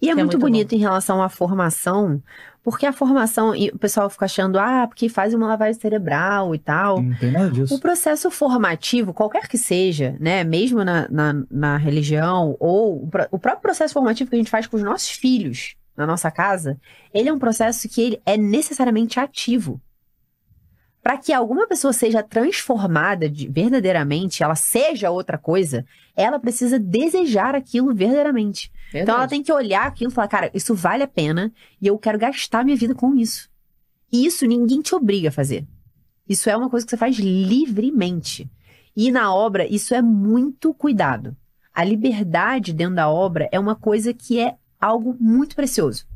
E é, é muito, muito bonito bom. em relação à formação, porque a formação, o pessoal fica achando, ah, porque faz uma lavagem cerebral e tal. Não tem nada disso. O processo formativo, qualquer que seja, né, mesmo na, na, na religião, ou o, o próprio processo formativo que a gente faz com os nossos filhos na nossa casa, ele é um processo que ele é necessariamente ativo para que alguma pessoa seja transformada de, verdadeiramente, ela seja outra coisa, ela precisa desejar aquilo verdadeiramente. Verdade. Então ela tem que olhar aquilo e falar, cara, isso vale a pena e eu quero gastar minha vida com isso. E isso ninguém te obriga a fazer. Isso é uma coisa que você faz livremente. E na obra, isso é muito cuidado. A liberdade dentro da obra é uma coisa que é algo muito precioso.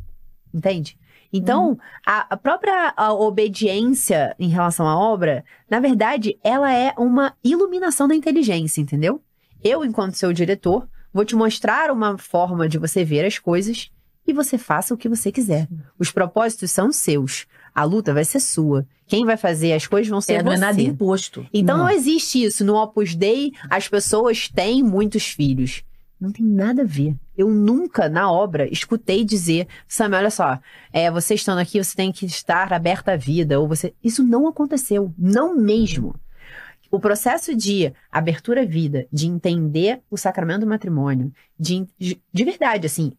Entende? Então, uhum. a, a, própria a obediência em relação à obra, na verdade, ela é uma iluminação da inteligência, entendeu? Eu, enquanto seu diretor, vou te mostrar uma forma de você ver as coisas e você faça o que você quiser. Os propósitos são seus. A luta vai ser sua. Quem vai fazer as coisas vão ser é, você. Não é nada imposto. Então não. não existe isso. No Opus Dei, as pessoas têm muitos filhos. Não tem nada a ver. Eu nunca, na obra, escutei dizer, Samuel, olha só, é, você estando aqui, você tem que estar aberta à vida, ou você. Isso não aconteceu, não mesmo. O processo de abertura à vida, de entender o sacramento do matrimônio, de, de verdade, assim,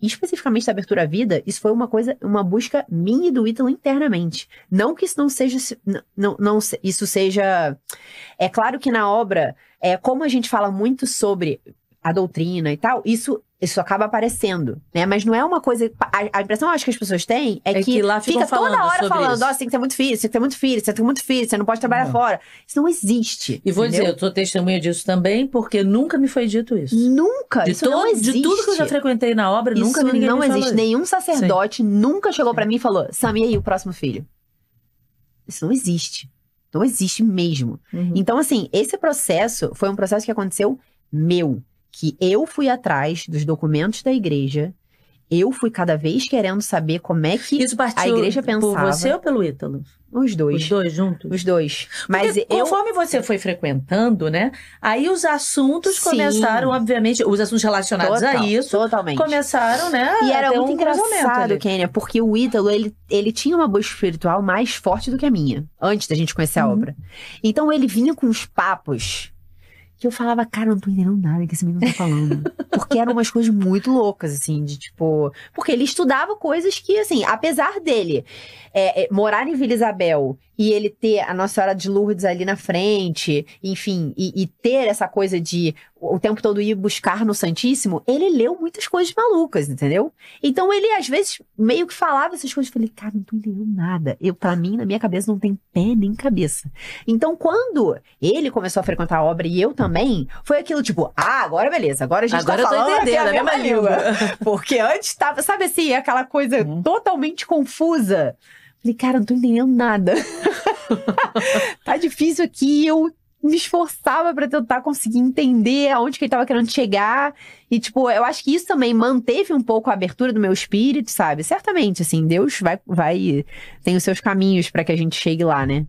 especificamente da abertura à vida, isso foi uma coisa, uma busca minha e do Ítalo internamente. Não que isso não seja, não, não, isso seja, é claro que na obra, é, como a gente fala muito sobre a doutrina e tal, isso isso acaba aparecendo, né? Mas não é uma coisa. A, a impressão acho que as pessoas têm é, é que, que, lá fica toda hora falando: ó, oh, você tem que ter muito filho, você tem que ter muito filho, você tem muito filho, você não pode trabalhar não. fora. Isso não existe. E vou entendeu? dizer, eu sou testemunha disso também, porque nunca me foi dito isso. Nunca. De, isso todo, não existe. de tudo que eu já frequentei na obra, isso nunca ninguém não me existe. Isso. Nenhum sacerdote Sim. nunca chegou para mim e falou: Sam, e aí, o próximo filho? Isso não existe. Não existe mesmo. Uhum. Então, assim, esse processo foi um processo que aconteceu meu que eu fui atrás dos documentos da igreja, eu fui cada vez querendo saber como é que a igreja pensava. Por você ou pelo Ítalo? Os dois. Os dois juntos? Os dois. Mas Porque, eu... conforme você foi frequentando, né? Aí os assuntos Sim. começaram, obviamente, os assuntos relacionados Total, a isso. Totalmente. Começaram, né? E era muito um engraçado, Kênia, porque o Ítalo, ele, ele tinha uma busca espiritual mais forte do que a minha, antes da gente conhecer a uhum. obra. Então ele vinha com os papos que eu falava, cara, não tô entendendo nada que esse menino tá falando. Porque eram umas coisas muito loucas, assim, de tipo. Porque ele estudava coisas que, assim, apesar dele é, é, morar em Vila Isabel e ele ter a Nossa Senhora de Lourdes ali na frente, enfim, e, e ter essa coisa de o tempo todo ir buscar no Santíssimo, ele leu muitas coisas malucas, entendeu? Então ele às vezes meio que falava essas coisas, eu falei, cara, não tô lendo nada. Eu para mim, na minha cabeça não tem pé nem cabeça. Então quando ele começou a frequentar a obra e eu também, foi aquilo tipo, ah, agora beleza, agora a gente tá agora tá falando eu tô entendendo, é a mesma, a mesma língua. língua. Porque antes tava, sabe assim, aquela coisa hum. totalmente confusa. Falei, cara, não tô entendendo nada. tá difícil aqui, eu me esforçava para tentar conseguir entender aonde que ele tava querendo chegar. E, tipo, eu acho que isso também manteve um pouco a abertura do meu espírito, sabe? Certamente, assim, Deus vai. vai tem os seus caminhos para que a gente chegue lá, né?